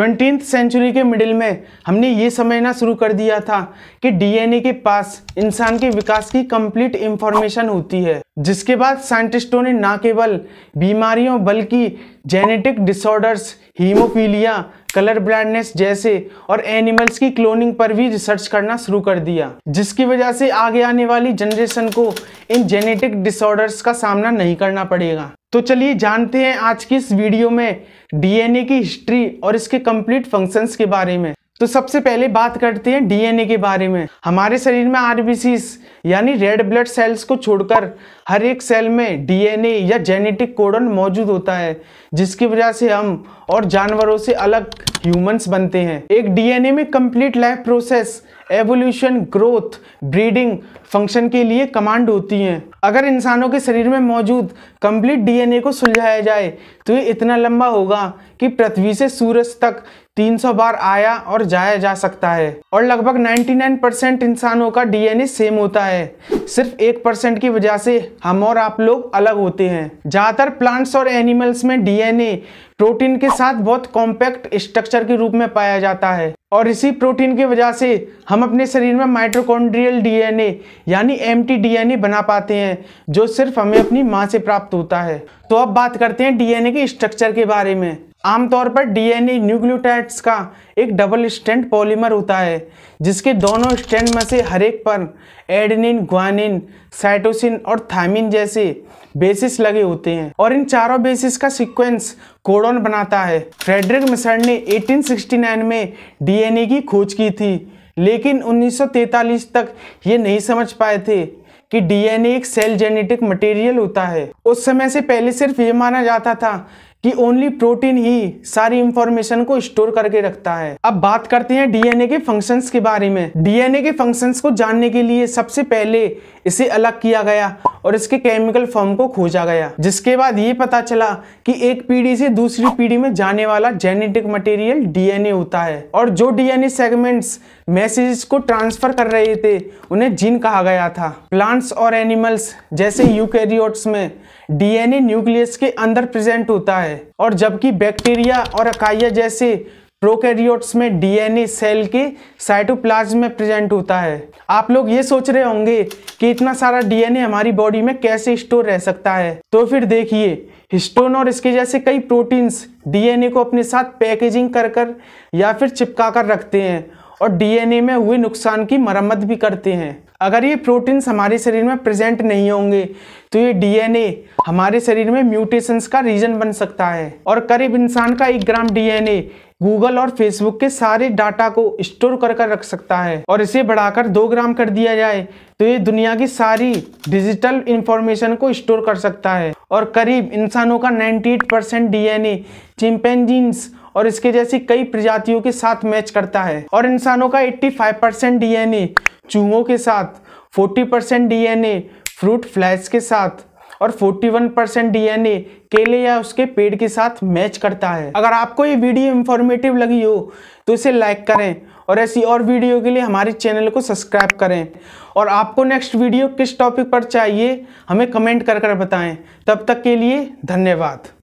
twenty century के middle में हमने ये समझना शुरू कर दिया था कि डीएनए के पास इंसान के विकास की कंप्लीट इंफॉर्मेशन होती है जिसके बाद साइंटिस्टों ने ना केवल बीमारियों बल्कि genetic disorders haemophilia colour blindness जैसे और एनिमल्स की क्लोनिंग पर भी रिसर्च करना शुरू कर दिया जिसकी वजह से आगे आने वाली जनरेशन को इन जेनेटिक डिसऑर्डर्स का सामना नहीं करना पड़ेगा तो चलिए जानते हैं आज की इस वीडियो में डीएनए की हिस्ट्री और इसके कंप्लीट फंक्शंस के बारे में तो सबसे पहले बात करते हैं डीएनए के बारे में हमारे शरीर में आरबीसी यानी रेड ब्लड सेल्स को छोड़कर हर एक सेल में डीएनए या जेनेटिक कोडन मौजूद होता है जिसकी वजह से हम और जानवरों से अलग ह्यूमंस बनते हैं एक डीएनए में complete life process evolution growth breeding function के लिए कमांड होती हैं अगर इंसानों के शरीर में मौजूद कंप्लीट डीएनए को सुलझाया जाए तो ये इतना लंबा होगा कि पृथ्वी से सूरज तक 300 बार आया और जाया जा सकता है और लगभग 99% इंसानों का डीएनए सेम होता है सिर्फ एक परसेंट की वजह से हम और आप लोग अलग होते हैं ज़्यादातर प्लांट्स और एनिमल्स में डीएनए प्रोटीन के साथ बहुत कॉम्पैक्ट स्ट्रक्चर के रूप में पाया जाता है और इसी प्रोटीन की वजह से हम अपने शरीर में माइट्रोकॉन्ड्रियल डीएनए यानी एमटी डीएनए बना पाते हैं जो सिर्फ हमें अपनी माँ से प्राप्त होता है तो अब बात करते हैं डीएनए के स्ट्रक्चर के बारे में आमतौर पर डीएनए न्यूक्लियोटाइड्स का एक डबल स्टैंड पॉलीमर होता है जिसके दोनों स्टैंड में से हर एक पर एडेनिन ग्वानिन साइटोसिन और थायमिन जैसे बेसिस लगे होते हैं और इन चारों बेसिस का सीक्वेंस कोडोन बनाता है फ्रेडरिक मिसर ने 1869 में डीएनए की खोज की थी लेकिन 1943 तक ये नहीं समझ पाए थे कि डीएनए एक सेल जेनेटिक मटेरियल होता है उस समय से पहले सिर्फ ये माना जाता था कि ओनली प्रोटीन ही सारी इंफॉर्मेशन को स्टोर करके रखता है अब बात करते हैं डीएनए के फंक्शंस के बारे में डीएनए के फंक्शंस को जानने के लिए सबसे पहले इसे अलग किया गया और इसके केमिकल फॉर्म को खोजा गया जिसके बाद ये पता चला कि एक पीढ़ी से दूसरी पीढ़ी में जाने वाला जेनेटिक मटेरियल डीएनए होता है और जो डीएनए सेगमेंट्स मैसेजेस को ट्रांसफर कर रहे थे उन्हें जीन कहा गया था प्लांट्स और एनिमल्स जैसे यूकैरियोट्स में डीएनए न्यूक्लियस के अंदर प्रेजेंट होता है और जबकि बैक्टीरिया और अकाइया जैसे प्रोकैरियोट्स में डीएनए सेल के साइटोप्लाज्म में प्रेजेंट होता है आप लोग ये सोच रहे होंगे कि इतना सारा डीएनए हमारी बॉडी में कैसे स्टोर रह सकता है तो फिर देखिए हिस्टोन और इसके जैसे कई प्रोटीन्स डीएनए को अपने साथ पैकेजिंग कर कर या फिर चिपका कर रखते हैं और डीएनए में हुए नुकसान की मरम्मत भी करते हैं अगर ये प्रोटीन्स हमारे शरीर में प्रेजेंट नहीं होंगे तो ये डीएनए हमारे शरीर में म्यूटेशंस का रीजन बन सकता है और करीब इंसान का एक ग्राम डीएनए गूगल और फेसबुक के सारे डाटा को स्टोर कर कर रख सकता है और इसे बढ़ाकर दो ग्राम कर दिया जाए तो ये दुनिया की सारी डिजिटल इंफॉर्मेशन को स्टोर कर सकता है और करीब इंसानों का 98 परसेंट डी एन चिंपेंजीन्स और इसके जैसी कई प्रजातियों के साथ मैच करता है और इंसानों का 85 परसेंट डी चूहों के साथ 40 परसेंट डी फ्रूट फ्लैश के साथ और 41 परसेंट डी केले या उसके पेड़ के साथ मैच करता है अगर आपको ये वीडियो इंफॉर्मेटिव लगी हो तो इसे लाइक करें और ऐसी और वीडियो के लिए हमारे चैनल को सब्सक्राइब करें और आपको नेक्स्ट वीडियो किस टॉपिक पर चाहिए हमें कमेंट कर कर बताएं तब तक के लिए धन्यवाद